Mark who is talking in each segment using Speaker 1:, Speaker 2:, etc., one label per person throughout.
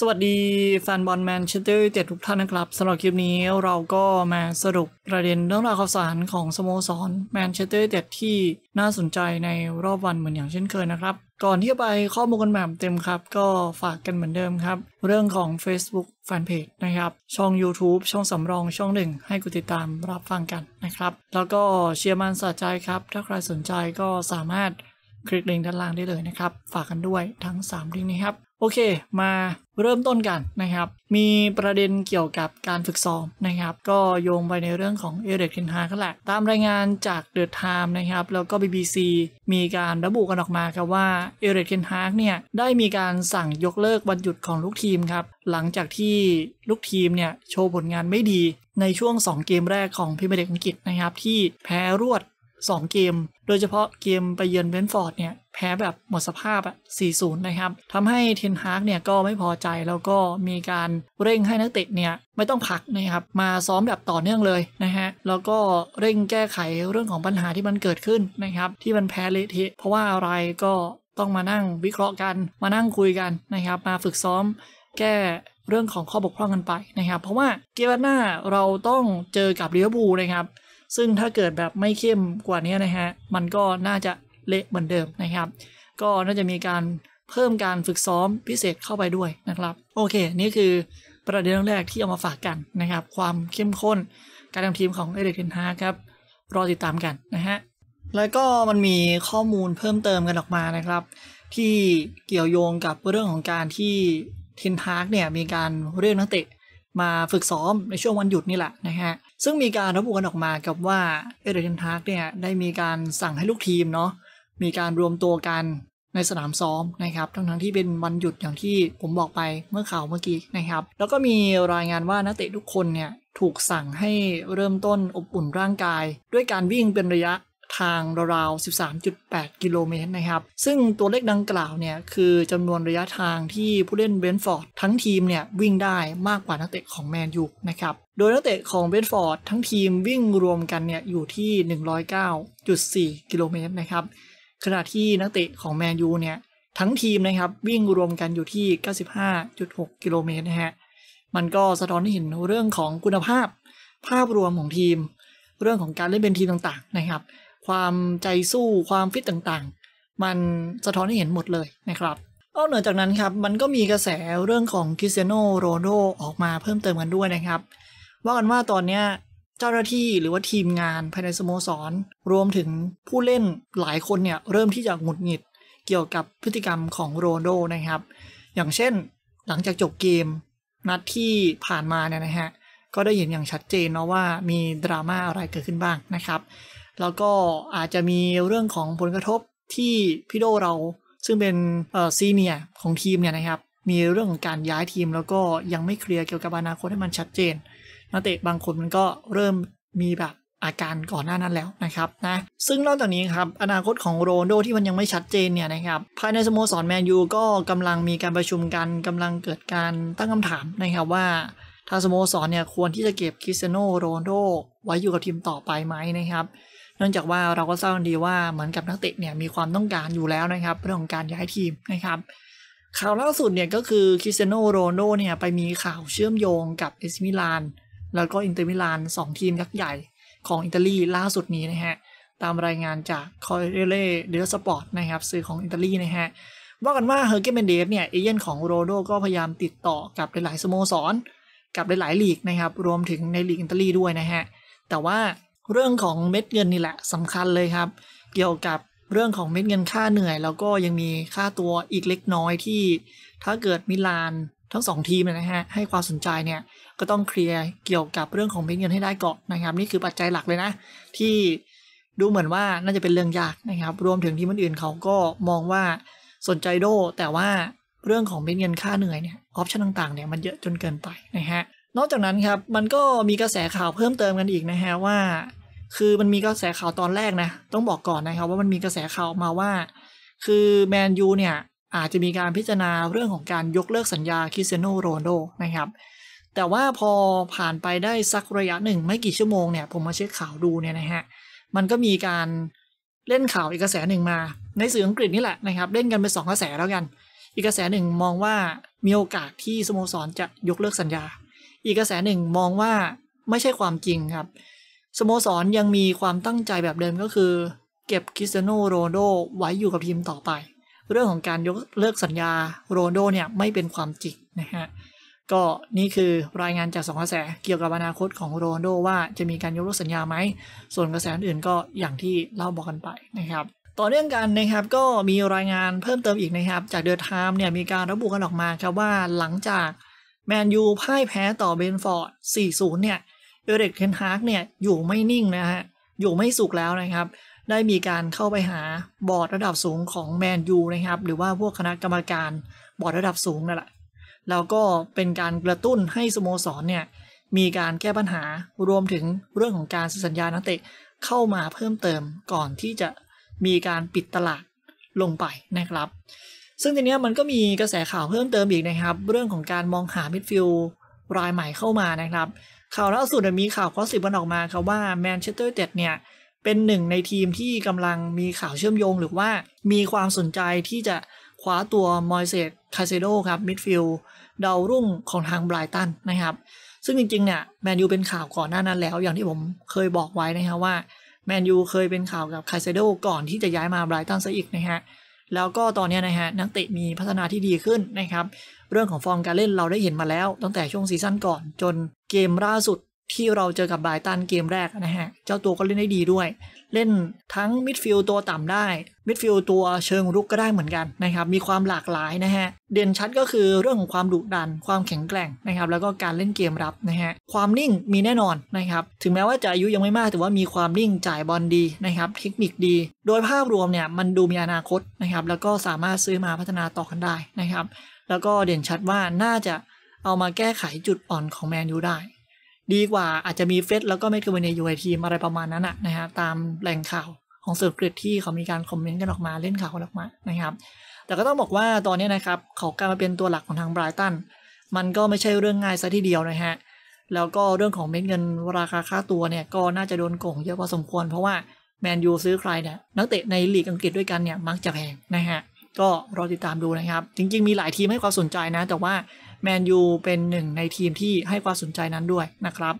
Speaker 1: สวัสดีแฟนบอลแมนเชสเตอร์เต็ดทุกท่านนะครับสำหรับคลิปนี้เราก็มาสรุปประเด็นเรื่องราวข่าวสารของ สโมสรแมนเชสเตอร์เต็ดที่น่าสนใจในรอบวันเหมือนอย่างเช่นเคยนะครับ ก่อนที่จะไปข้อมูลกันแบบเต็มครับก็ฝากกันเหมือนเดิมครับ เรื่องของ Facebook Fanpage นะครับช่อง YouTube ช่องสำรองช่องหนึ่งให้กูติดตามรับฟังกันนะครับ แล้วก็เชียร์มันสะใจครับถ้าใครสนใจก็สามารถคลิกลิงก์ด้านล่างได้เลยนะครับ ฝากกันด้วยทั้ง3ลิงก์นี้ครับ โอเค มาเริ่มต้นกันนะครับ มีประเด็นเกี่ยวกับการฝึกซ้อมนะครับ ก็โยงไปในเรื่องของเอเร็กเนฮาก็แหละตามรายงานจากเดอะไทม์นะครับ แล้วก็ BBC มีการระบุกันออกมาครับว่าเอเร็กเนฮาเนี่ย ได้มีการสั่งยกเลิกวันหยุดของลูกทีมครับ หลังจากที่ลูกทีมเนี่ยโชว์ผลงานไม่ดีในช่วง 2 เกม แรกของพิเมพ์เด็กอังกฤษนะครับที่แพ้รวดสองเกม โดยเฉพาะเกมไปเยือนเวนฟอร์ดเนี่ย แพ้แบบหมดสภาพอ่ะ 4-0 นะครับ ทำให้เทนฮากเนี่ยก็ไม่พอใจแล้วก็มีการเร่งให้นักเตะเนี่ย ไม่ต้องพักนะครับ มาซ้อมแบบต่อเนื่องเลยนะฮะ แล้วก็เร่งแก้ไขเรื่องของปัญหาที่มันเกิดขึ้นนะครับ ที่มันแพ้เละเทะเพราะว่าอะไรก็ต้องมานั่งวิเคราะห์กัน มานั่งคุยกันนะครับ มาฝึกซ้อมแก้เรื่องของข้อบกพร่องกันไปนะครับ เพราะว่าเกมหน้าเราต้องเจอกับลิเวอร์พูลนะครับซึ่งถ้าเกิดแบบไม่เข้มกว่านี้นะฮะ มันก็น่าจะเละเหมือนเดิมนะครับ ก็น่าจะมีการเพิ่มการฝึกซ้อมพิเศษเข้าไปด้วยนะครับ โอเคนี่คือประเด็นแรกที่เอามาฝากกันนะครับ ความเข้มข้นการทำทีมของเอเดรียนฮาครับรอติดตามกันนะฮะแล้วก็มันมีข้อมูลเพิ่มเติมกันออกมานะครับ ที่เกี่ยวโยงกับเรื่องของการที่เทนฮารกเนี่ยมีการเรียกนักเตะมาฝึกซ้อมในช่วงวันหยุดนี่แหละนะฮะ ซึ่งมีการระบุกันออกมากับว่าเอเดนทนทักเนี่ยได้มีการสั่งให้ลูกทีมเนาะมีการรวมตัวกันในสนามซ้อมนะครับ ทั้งทั้งที่เป็นวันหยุดอย่างที่ผมบอกไปเมื่อข่าวเมื่อกี้นะครับแล้วก็มีรายงานว่านักเตะทุกคนเนี่ยถูกสั่งให้เริ่มต้นอบอุ่นร่างกาย ด้วยการวิ่งเป็นระยะทางราวๆ13.8 กิโลเมตรนะครับ ซึ่งตัวเลขดังกล่าวเนี่ยคือจำนวนระยะทางที่ผู้เล่นเบนฟอร์ดทั้งทีมเนี่ยวิ่งได้มากกว่านักเตะของแมนยูนะครับโดยนักเตะของเบนฟอร์ดทั้งทีมวิ่งรวมกันเนี่ยอยู่ที่109.4กิโลเมตรนะครับขณะที่นักเตะของแมนยูเนี่ยทั้งทีมนะครับวิ่งรวมกันอยู่ที่ 95.6กิโลเมตรนะฮะมันก็สะท้อนให้เห็นเรื่องของคุณภาพภาพรวมของทีม เรื่องของการเล่นเป็นทีมต่างๆนะครับความใจสู้ความฟิตต่างๆ มันสะท้อนให้เห็นหมดเลยนะครับนอกเหนือจากนั้นครับ มันก็มีกระแสเรื่องของคริสเตียโนโรโดออกมาเพิ่มเติมกันด้วยนะครับ ว่ากันว่าตอนนี้เจ้าหน้าที่หรือว่าทีมงานภายในสโมสร รวมถึงผู้เล่นหลายคนเนี่ยเริ่มที่จะหงุดหงิดเกี่ยวกับพฤติกรรมของโรโดนะครับ อย่างเช่น หลังจากจบเกมนัดที่ผ่านมาเนี่ยนะฮะก็ได้เห็นอย่างชัดเจนเนาะว่ามีดราม่าอะไรเกิดขึ้นบ้างนะครับแล้วก็อาจจะมีเรื่องของผลกระทบที่พี่โดเราซึ่งเป็นซีเนียของทีมเนี่ยนะครับ มีเรื่องของการย้ายทีมแล้วก็ยังไม่เคลียร์เกี่ยวกับอนาคตให้มันชัดเจน นักเตะบางคนมันก็เริ่มมีแบบอาการก่อนหน้านั้นแล้วนะครับนะซึ่งนอกจากนี้ครับอนาคตของโรนโดที่มันยังไม่ชัดเจนเนี่ยนะครับภายในสโมสรแมนยูก็กำลังมีการประชุมกันกำลังเกิดการตั้งคำถามนะครับว่าทาสโมสรเนี่ยควรที่จะเก็บคริสเตียโนโรนโดไว้อยู่กับทีมต่อไปไหมนะครับเนื่องจากว่าเราก็ทราบดีว่าเหมือนกับนักเตะเนี่ยมีความต้องการอยู่แล้วนะครับเรื่องของการย้ายทีมนะครับข่าวล่าสุดเนี่ยก็คือคริสเตียโนโรนโดเนี่ยไปมีข่าวเชื่อมโยงกับเอซิมิลานแล้วก็อินเตอร์มิลานสองทีมยักษ์ใหญ่ของอิตาลีล่าสุดนี้นะฮะ ตามรายงานจากคอยเรเล่เดลสปอร์ตนะครับสื่อของอิตาลีนะฮะ ว่ากันว่าเฮอร์เกเมนเดสเนี่ยเอเย่นของโรโดก็พยายามติดต่อกับหลายๆสโมสรกับหลายๆลีกนะครับรวมถึงในลีกอิตาลีด้วยนะฮะแต่ว่าเรื่องของเม็ดเงินนี่แหละสำคัญเลยครับ เกี่ยวกับเรื่องของเม็ดเงินค่าเหนื่อย แล้วก็ยังมีค่าตัวอีกเล็กน้อยที่ถ้าเกิดมิลานทั้งสองทีมนะฮะให้ความสนใจเนี่ยก็ต้องเคลียร์เกี่ยวกับเรื่องของเม็ดเงินให้ได้ก่อนนะครับ นี่คือปัจจัยหลักเลยนะ ที่ดูเหมือนว่าน่าจะเป็นเรื่องยากนะครับ รวมถึงที่มันอื่นเขาก็มองว่าสนใจโดแต่ว่าเรื่องของเม็ดเงินค่าเหนื่อยเนี่ยออปชั่นต่างๆเนี่ยมันเยอะจนเกินไปนะฮะนอกจากนั้นครับ มันก็มีกระแสข่าวเพิ่มเติมกันอีกนะฮะว่า คือมันมีกระแสข่าวตอนแรกนะ ต้องบอกก่อนนะครับว่ามันมีกระแสข่าวมาว่า คือแมนยูเนี่ยอาจจะมีการพิจารณาเรื่องของการยกเลิกสัญญาคริสเตียโนโรนโดนะครับ แต่ว่าพอผ่านไปได้สักระยะหนึ่งไม่กี่ชั่วโมงเนี่ย ผมมาเช็คข่าวดูเนี่ยนะฮะ มันก็มีการเล่นข่าวอีกกระแสหนึ่งมา ในสื่ออังกฤษนี่แหละนะครับ เล่นกันไปสองกระแสแล้วกัน อีกกระแสหนึ่งมองว่ามีโอกาสที่สโมสรจะยกเลิกสัญญาอีกกระแสหนึ่งมองว่าไม่ใช่ความจริงครับ สโมสรยังมีความตั้งใจแบบเดิมก็คือเก็บคริสเตียโนโรนโดไว้อยู่กับทีมต่อไป เรื่องของการยกเลิกสัญญาโรนโดเนี่ยไม่เป็นความจริงนะฮะ ก็นี่คือรายงานจากสองกระแสเกี่ยวกับอนาคตของโรนโดว่าจะมีการยกเลิกสัญญาไหม ส่วนกระแสอื่นก็อย่างที่เล่าบอกกันไปนะครับ ต่อเนื่องกันนะครับก็มีรายงานเพิ่มเติมอีกนะครับจากเดอะไทม์เนี่ยมีการระบุกันออกมาครับว่าหลังจากแมนยูพ่ายแพ้ต่อเบนฟอร์ด 4-0 เนี่ย เอเริกเทนฮากเนี่ย อยู่ไม่นิ่งนะฮะ อยู่ไม่สุขแล้วนะครับ ได้มีการเข้าไปหาบอร์ดระดับสูงของแมนยูนะครับ หรือว่าพวกคณะกรรมการบอร์ดระดับสูงนั่นแหละ แล้วก็เป็นการกระตุ้นให้สโมสรเนี่ย มีการแก้ปัญหา รวมถึงเรื่องของการสัญญานักเตะเข้ามาเพิ่มเติมก่อนที่จะมีการปิดตลาดลงไปนะครับซึ่งทีเนี้ยมันก็มีกระแสข่าวเพิ่มเติมอีกนะครับ เรื่องของการมองหามิดฟิลรายใหม่เข้ามานะครับ ข่าวล่าสุดมีข่าวข้อสิบวันออกมาครับว่าแมนเชสเตอร์เด็ดเนี่ย เป็นหนึ่งในทีมที่กำลังมีข่าวเชื่อมโยงหรือว่ามีความสนใจที่จะคว้าตัวมอยเซตคาเซโดครับมิดฟิลด์ดาวรุ่งของทางไบรตันนะครับ ซึ่งจริง ๆ เนี่ยแมนยูเป็นข่าวก่อนหน้านั้นแล้วอย่างที่ผมเคยบอกไว้นะครับว่าแมนยูเคยเป็นข่าวกับคาเซโดก่อนที่จะย้ายมาไบรตันซะอีกนะฮะแล้วก็ตอนนี้นะฮะ นักเตะมีพัฒนาที่ดีขึ้นนะครับ เรื่องของฟอร์มการเล่นเราได้เห็นมาแล้ว ตั้งแต่ช่วงซีซั่นก่อน จนเกมล่าสุดที่เราเจอกับไบตันเกมแรกนะฮะ เจ้าตัวก็เล่นได้ดีด้วยเล่นทั้งมิดฟิลด์ตัวต่ำได้ มิดฟิลด์ตัวเชิงรุกก็ได้เหมือนกันนะครับ มีความหลากหลายนะฮะ เด่นชัดก็คือเรื่องของความดุดัน ความแข็งแกร่งนะครับ แล้วก็การเล่นเกมรับนะฮะ ความนิ่งมีแน่นอนนะครับ ถึงแม้ว่าจะอายุยังไม่มาก แต่ว่ามีความนิ่งจ่ายบอลดีนะครับ เทคนิคดี โดยภาพรวมเนี่ยมันดูมีอนาคตนะครับ แล้วก็สามารถซื้อมาพัฒนาต่อกันได้นะครับ แล้วก็เด่นชัดว่าน่าจะเอามาแก้ไขจุดอ่อนของแมนยูได้ดีกว่าอาจจะมีเฟสแล้วก็ไม่ทิวันยูไอทีมอะไรประมาณนั้นนะฮะ ตามแหล่งข่าวของสื่อกิตที่เขามีการคอมเมนต์กันออกมาเล่นข่าวกันออกมานะครับ แต่ก็ต้องบอกว่าตอนนี้นะครับ เขากลายมาเป็นตัวหลักของทางไบรตันมันก็ไม่ใช่เรื่องง่ายซะทีเดียวนะฮะ แล้วก็เรื่องของเม็ดเงินราคาค่าตัวเนี่ยก็น่าจะโดนโกงเยอะพอสมควร เพราะว่าแมนยูซื้อใครเนี่ยนักเตะในลีกอังกฤษด้วยกันเนี่ยมักจะแพงนะฮะก็รอติดตามดูนะครับ จริงๆ มีหลายทีมให้ความสนใจนะ แต่ว่าแมนยูเป็นหนึ่งในทีมที่ให้ความสนใจนั้นด้วยนะครับ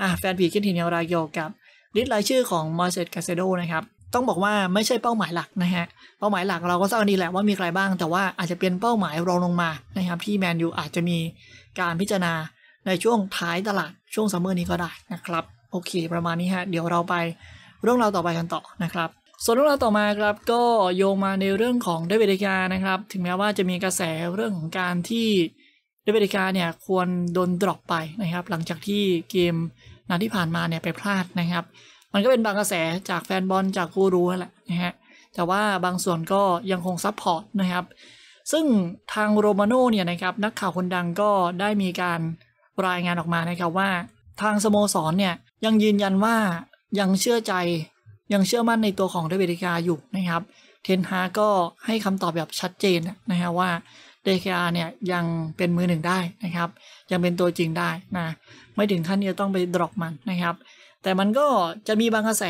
Speaker 1: อ่ะแฟนผีคิดเห็นอย่างไรเกี่ยวกับลิสต์รายชื่อของมาเซตกาเซโดนะครับ ต้องบอกว่าไม่ใช่เป้าหมายหลักนะฮะ เป้าหมายหลักเราก็ทราบดีแหละว่ามีใครบ้าง แต่ว่าอาจจะเป็นเป้าหมายรองลงมานะครับ ที่แมนยูอาจจะมีการพิจารณาในช่วงท้ายตลาดช่วงซัมเมอร์นี้ก็ได้นะครับ โอเค ประมาณนี้ฮะ เดี๋ยวเราไปเรื่องราวต่อไปกันต่อนะครับ ส่วนเรื่องราวต่อมาครับก็โยงมาในเรื่องของเดวิดกานะครับ ถึงแม้ว่าจะมีกระแสเรื่องของการที่เดวิดกาเนี่ยควรโดนดรอปไปนะครับ หลังจากที่เกมนัดที่ผ่านมาเนี่ยไปพลาดนะครับ มันก็เป็นบางกระแสจากแฟนบอลจากกูรูแหละนะฮะแต่ว่าบางส่วนก็ยังคงซับพอร์ตนะครับซึ่งทางโรมาโน่เนี่ยนะครับนักข่าวคนดังก็ได้มีการรายงานออกมานะครับว่าทางสโมสรเนี่ยยังยืนยันว่ายังเชื่อใจยังเชื่อมั่นในตัวของเดวิดกาอยู่นะครับ เทนฮาก็ให้คำตอบแบบชัดเจนนะฮะว่า DKR เนี่ยยังเป็นมือหนึ่งได้นะครับ ยังเป็นตัวจริงได้นะไม่ถึงขั้นที่จะต้องไปดรอปมันนะครับ แต่มันก็จะมีบางกระแส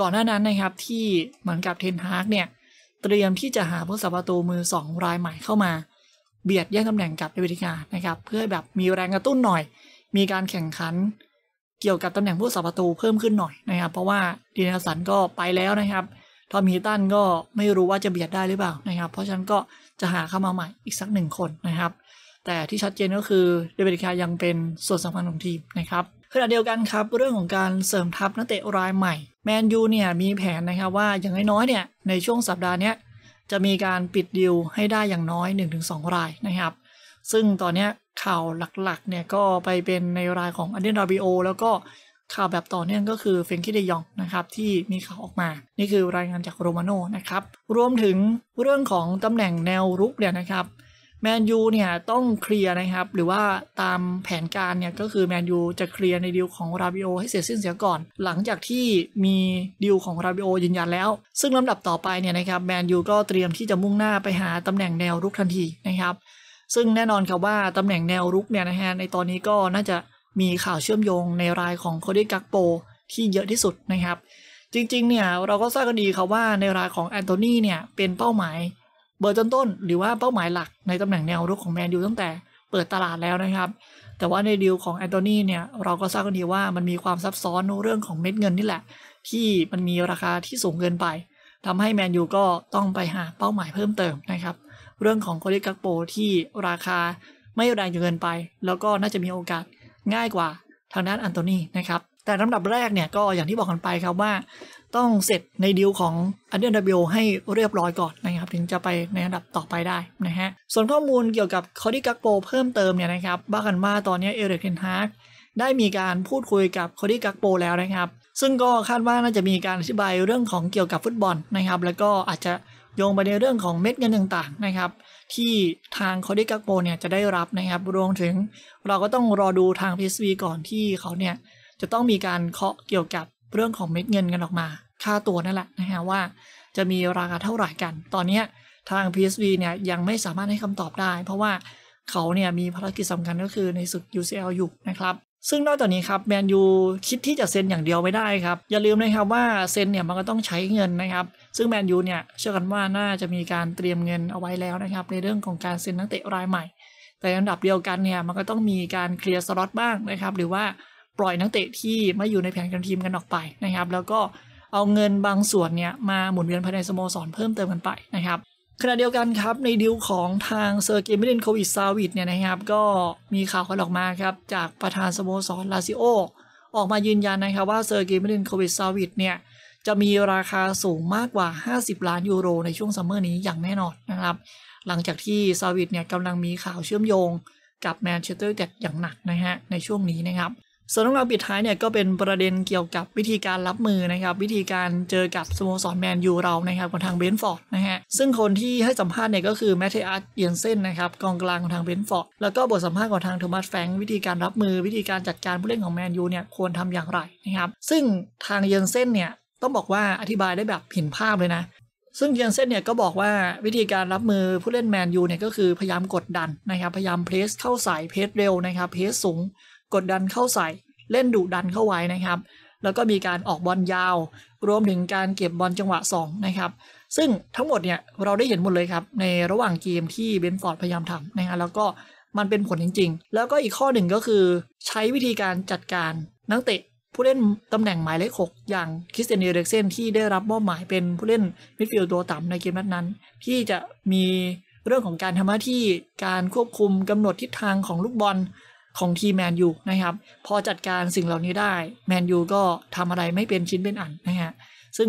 Speaker 1: ก่อนหน้านั้นนะครับที่เหมือนกับเทนฮาร์กเนี่ยเตรียมที่จะหาผู้สับประตูมือ 2 รายใหม่เข้ามา เบียดแย่งตำแหน่งกับเดวิดกานะครับ เพื่อแบบมีแรงกระตุ้นหน่อย มีการแข่งขันเกี่ยวกับตำแหน่งผู้สับประตูเพิ่มขึ้นหน่อยนะครับ เพราะว่าดีนาสันก็ไปแล้วนะครับทอมฮตันก็ไม่รู้ว่าจะเบียดได้หรือเปล่านะครับ เพราะฉะนั้นก็จะหาเข้ามาใหม่อีกสักหนึ่งคนนะครับ แต่ที่ชัดเจนก็คือเดวิดคายังเป็นส่วนสำคัญของทีมนะครับขณะเดียวกันครับเรื่องของการเสริมทัพนักเตะรายใหม่แมนยูเนี่ย มีแผนนะครับว่าอย่างน้อยๆเนี่ยในช่วงสัปดาห์นี้จะมีการปิดดิวให้ได้อย่างน้อย 1-2 รายนะครับ ซึ่งตอนนี้ข่าวหลักๆเนี่ยก็ไปเป็นในรายของอันเดนราบิโอแล้วก็ข่าวแบบต่อเนื่องก็คือเฟรงกี้เดยองนะครับที่มีข่าวออกมา นี่คือรายงานจากโรมาโนนะครับ รวมถึงเรื่องของตำแหน่งแนวรุกเนี่ยนะครับแมนยูเนี่ยต้องเคลียร์นะครับ หรือว่าตามแผนการเนี่ยก็คือแมนยูจะเคลียร์ในดีลของราบิโอให้เสร็จสิ้นเสียก่อน หลังจากที่มีดีลของราบิโอยืนยันแล้วซึ่งลำดับต่อไปเนี่ยนะครับแมนยูก็เตรียมที่จะมุ่งหน้าไปหาตำแหน่งแนวรุกทันทีนะครับซึ่งแน่นอนครับว่าตำแหน่งแนวรุกเนี่ยนะฮะในตอนนี้ก็น่าจะมีข่าวเชื่อมโยงในรายของโคดี้กักโปที่เยอะที่สุดนะครับ จริงๆ เนี่ยเราก็ทราบกันดีครับว่าในรายของแอนโทนีเนี่ยเป็นเป้าหมายเบอร์ต้นนหรือว่าเป้าหมายหลักในตำแหน่งแนวรุกของแมนยูตั้งแต่เปิดตลาดแล้วนะครับ แต่ว่าในดีลของแอนโทนีเนี่ยเราก็ทราบกันดีว่ามันมีความซับซ้อนเรื่องของเม็ดเงินนี่แหละ ที่มันมีราคาที่สูงเกินไป ทำให้แมนยูก็ต้องไปหาเป้าหมายเพิ่มเติมนะครับ เรื่องของโคดิกักโปที่ราคาไม่แรงจนเกินไป แล้วก็น่าจะมีโอกาสง่ายกว่าทางด้านอันโตนีนะครับ แต่ลำดับแรกเนี่ยก็อย่างที่บอกกันไปครับว่า ต้องเสร็จในดีลของอันเดอร์ดับให้เรียบร้อยก่อนนะครับ ถึงจะไปในอันดับต่อไปได้นะฮะ ส่วนข้อมูลเกี่ยวกับคอร์ดิกักโปเพิ่มเติมเนี่ยนะครับบ้ากันว่าตอนนี้เอริกเทนฮาร์กได้มีการพูดคุยกับคอร์ดิกักโปแล้วนะครับ ซึ่งก็คาดว่าน่าจะมีการอธิบายเรื่องของเกี่ยวกับฟุตบอลนะครับแล้วก็อาจจะโยงไปในเรื่องของเม็ดเงินต่าง ๆนะครับ ที่ทางคอดิกักโปเนี่ยจะได้รับนะครับรวมถึงเราก็ต้องรอดูทาง PSV ก่อนที่เขาเนี่ยจะต้องมีการเคาะเกี่ยวกับเรื่องของเม็ดเงินกันออกมา ค่าตัวนั่นแหละนะฮะ ว่าจะมีราคาเท่าไหร่กันตอนนี้ทาง PSV เนี่ยยังไม่สามารถให้คำตอบได้เพราะว่าเขาเนี่ยมีภารกิจสำคัญก็คือในสุด UCL อยู่นะครับซึ่งนอกจากนี้ครับแมนยูคิดที่จะเซ็นอย่างเดียวไม่ได้ครับอย่าลืมนะครับว่าเซ็นเนี่ยมันก็ต้องใช้เงินนะครับซึ่งแมนยูเนี่ยเชื่อกันว่าน่าจะมีการเตรียมเงินเอาไว้แล้วนะครับ ในเรื่องของการเซ็นนักเตะรายใหม่ แต่อันดับเดียวกันเนี่ยมันก็ต้องมีการเคลียร์สล็อตบ้างนะครับหรือว่าปล่อยนักเตะที่ไม่อยู่ในแผนการทีมกันออกไปนะครับ แล้วก็เอาเงินบางส่วนเนี่ยมาหมุนเวียนภายในสโมสรเพิ่มเติมกันไปนะครับขณะเดียวกันครับในดิวของทางเซอร์เกมิเลนโควิดซาวิดเนี่ยนะครับ ก็มีข่าวออกมาครับจากประธานสโมสรลาซิโอ ออกมายืนยันนะครับว่าเซอร์เกมิเลนโควิดซาวิดเนี่ย จะมีราคาสูงมากกว่า 50 ล้านยูโรในช่วงซัมเมอร์นี้อย่างแน่นอนนะครับหลังจากที่ซาวิดเนี่ยกำลังมีข่าวเชื่อมโยงกับแมนเชสเตอร์แูนต็อย่างหนักนะฮะในช่วงนี้นะครับส่วนเรื่องราวปิดท้ายเนี่ยก็เป็นประเด็นเกี่ยวกับวิธีการรับมือนะครับวิธีการเจอกับสโมสรแมนยูเรานะครับของทางเบนฟอร์ดนะฮะซึ่งคนที่ให้สัมภาษณ์เนี่ยก็คือแมทธิอัสเยียนเซนนะครับกองกลางของทางเบนฟอร์ดแล้วก็บทสัมภาษณ์ของทางโทมัสแฟงวิธีการรับมือวิธีการจัดการผู้เล่นของแมนยูเนี่ยควรทำอย่างไรนะครับซึ่งทางเยียนเซนเนี่ยต้องบอกว่าอธิบายได้แบบเห็นภาพเลยนะซึ่งเยนเซนเนี่ยก็บอกว่าวิธีการรับมือผู้เล่นแมนยูเนี่ยก็คือพยายามกดดันนะครับพยายามเพรสเข้าใส่เพรสเร็วนะครับเพรสสูงกดดันเข้าใส่ เล่นดุดันเข้าไว้นะครับ แล้วก็มีการออกบอลยาว รวมถึงการเก็บบอลจังหวะ 2 นะครับ ซึ่งทั้งหมดเนี่ย เราได้เห็นหมดเลยครับ ในระหว่างเกมที่เบนฟอร์ดพยายามทำนะฮะแล้วก็มันเป็นผลจริงๆ แล้วก็อีกข้อหนึ่งก็คือใช้วิธีการจัดการนักเตะ ผู้เล่นตำแหน่งหมายเลข6อย่างคริสเตียนเดรกเซนที่ได้รับมอบหมายเป็นผู้เล่นมิดฟิลด์ตัวต่ำในเกมนัดนั้นที่จะมีเรื่องของการทำหน้าที่การควบคุมกำหนดทิศทางของลูกบอลของทีมแมนยูนะครับ พอจัดการสิ่งเหล่านี้ได้ แมนยูก็ทำอะไรไม่เป็นชิ้นเป็นอันนะฮะ ซึ่ง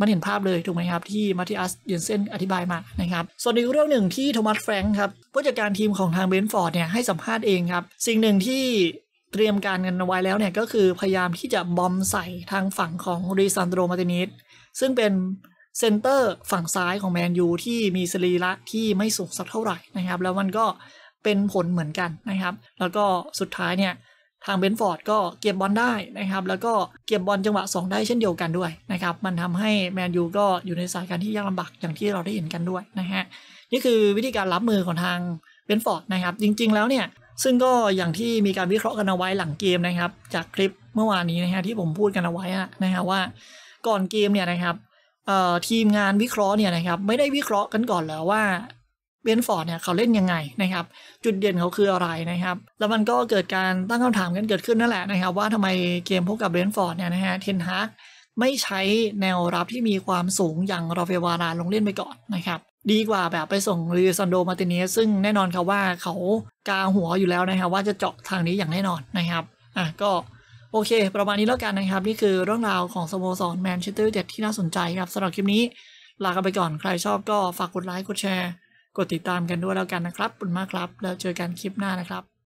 Speaker 1: มันเห็นภาพเลยถูกไหมครับที่มาติอัสเยนเซนอธิบายมานะครับส่วนอีกเรื่องหนึ่งที่โทมัสแฟรงค์ครับผู้จัดการทีมของทางเบนฟอร์ดเนี่ยให้สัมภาษณ์เองครับ สิ่งหนึ่งที่เตรียมการกันไว้แล้วเนี่ยก็คือพยายามที่จะบอมใส่ทางฝั่งของริซันโดมาตินิสซึ่งเป็นเซนเตอร์ฝั่งซ้ายของแมนยูที่มีสรีระที่ไม่สูงสักเท่าไหร่นะครับ แล้วมันก็เป็นผลเหมือนกันนะครับ แล้วก็สุดท้ายเนี่ยทางเบนฟอร์ดก็เก็บบอลได้นะครับ แล้วก็เก็บบอลจังหวะ 2 ได้เช่นเดียวกันด้วยนะครับ มันทำให้แมนยูก็อยู่ในสายการที่ยากลำบากอย่างที่เราได้เห็นกันด้วยนะฮะนี่คือวิธีการรับมือของทางเบนฟอร์ดนะครับ จริงๆ แล้วเนี่ย ซึ่งก็อย่างที่มีการวิเคราะห์กันเอาไว้หลังเกมนะครับ จากคลิปเมื่อวานนี้นะฮะที่ผมพูดกันเอาไว้นะฮะว่า ก่อนเกมเนี่ยนะครับทีมงานวิเคราะห์เนี่ยนะครับ ไม่ได้วิเคราะห์กันก่อนแล้วว่าเบนฟอร์ดเนี่ยเขาเล่นยังไงนะครับจุดเด่นเขาคืออะไรนะครับแล้วมันก็เกิดการตั้งคำถามกันเกิดขึ้นนั่นแหละนะครับว่าทำไมเกมพบกกับเบนฟอร์ดเนี่ยนะฮะเทนฮากไม่ใช้แนวรับที่มีความสูงอย่างราเฟวารานลงเล่นไปก่อนนะครับดีกว่าแบบไปส่งรีซันโดมาติเนสซึ่งแน่นอนครับว่าเขากาหัวอยู่แล้วนะครับว่าจะเจาะทางนี้อย่างแน่นอนนะครับอ่ะก็โอเคประมาณนี้แล้วกันนะครับนี่คือเรื่องราวของสโมสรแมนเชสเตอร์เด็ดที่น่าสนใจครับสำหรับคลิปนี้ลากันไปก่อนใครชอบก็ฝากกดไลค์กดแชร์กดติดตามกันด้วยแล้วกันนะครับขอบคุณมากครับ แล้วเจอกันคลิปหน้านะครับ